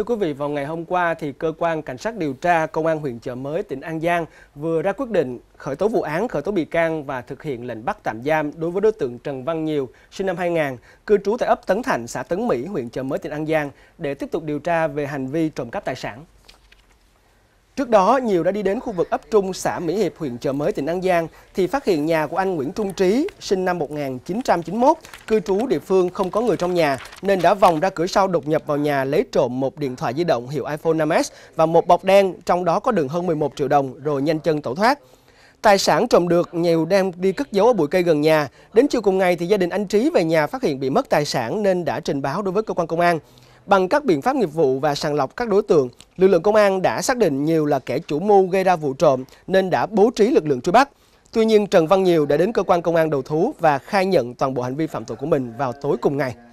Thưa quý vị, vào ngày hôm qua thì cơ quan cảnh sát điều tra công an huyện Chợ Mới tỉnh An Giang vừa ra quyết định khởi tố vụ án, khởi tố bị can và thực hiện lệnh bắt tạm giam đối với đối tượng Trần Văn Nhiều, sinh năm 2000, cư trú tại ấp Tấn Thành, xã Tấn Mỹ, huyện Chợ Mới tỉnh An Giang để tiếp tục điều tra về hành vi trộm cắp tài sản. Trước đó, nhiều đã đi đến khu vực ấp Trung, xã Mỹ Hiệp, huyện Chợ Mới, tỉnh An Giang thì phát hiện nhà của anh Nguyễn Trung Trí, sinh năm 1991, cư trú địa phương không có người trong nhà nên đã vòng ra cửa sau đột nhập vào nhà lấy trộm một điện thoại di động hiệu iPhone 5S và một bọc đen, trong đó có đường hơn 11 triệu đồng rồi nhanh chân tẩu thoát. Tài sản trộm được nhiều đem đi cất giấu ở bụi cây gần nhà. Đến chiều cùng ngày thì gia đình anh Trí về nhà phát hiện bị mất tài sản nên đã trình báo đối với cơ quan công an. Bằng các biện pháp nghiệp vụ và sàng lọc các đối tượng, lực lượng công an đã xác định nhiều là kẻ chủ mưu gây ra vụ trộm nên đã bố trí lực lượng truy bắt. Tuy nhiên, Trần Văn Nhiều đã đến cơ quan công an đầu thú và khai nhận toàn bộ hành vi phạm tội của mình vào tối cùng ngày.